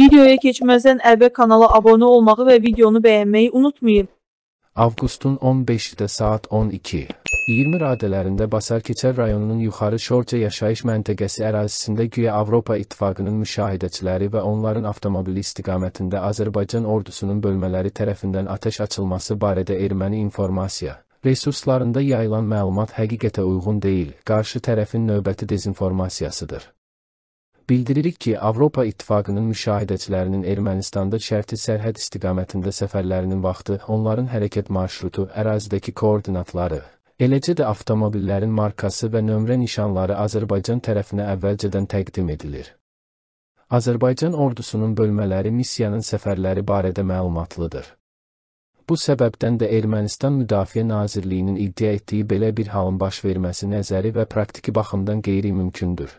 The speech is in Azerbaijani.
Videoya keçməzdən əvvəl kanala abunə olmağı və videonu bəyənməyi unutmayın. Avqustun 15-də saat 12. 20 radələrində Basarkeçər rayonunun yuxarı Şorca yaşayış məntəqəsi ərazisində güya Avropa İttifaqının müşahidəçiləri və onların avtomobili istiqamətində Azərbaycan ordusunun bölmələri tərəfindən atəş açılması barədə erməni informasiya resurslarında yayılan məlumat həqiqətə uyğun deyil, qarşı tərəfin növbəti dezinformasiyasıdır. Bildiririk ki, Avropa İttifaqının müşahidəçilərinin Ermənistanda şərti sərhəd istiqamətində səfərlərinin vaxtı, onların hərəkət marşrutu, ərazidəki koordinatları, eləcə də avtomobillərin markası və nömrə nişanları Azərbaycan tərəfinə əvvəlcədən təqdim edilir. Azərbaycan ordusunun bölmələri missiyanın səfərləri barədə məlumatlıdır. Bu səbəbdən də Ermənistan Müdafiə Nazirliyinin iddia etdiyi belə bir halın baş verməsi nəzəri və praktiki baxımdan qeyri-mümkündür.